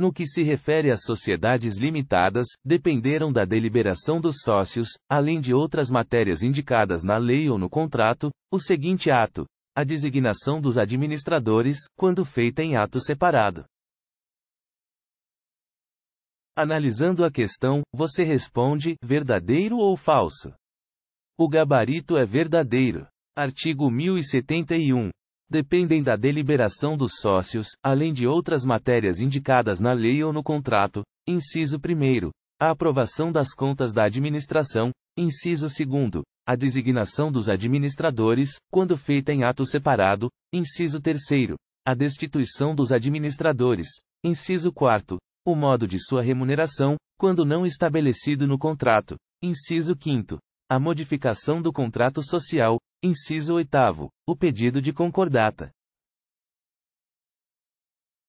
No que se refere às sociedades limitadas, dependeram da deliberação dos sócios, além de outras matérias indicadas na lei ou no contrato, o seguinte ato: a designação dos administradores, quando feita em ato separado. Analisando a questão, você responde: verdadeiro ou falso? O gabarito é verdadeiro. Artigo 1071 dependem da deliberação dos sócios, além de outras matérias indicadas na lei ou no contrato, inciso 1. A aprovação das contas da administração, inciso 2. A designação dos administradores, quando feita em ato separado, inciso 3. A destituição dos administradores, inciso 4. O modo de sua remuneração, quando não estabelecido no contrato, inciso 5. A modificação do contrato social, Inciso 8. O pedido de concordata.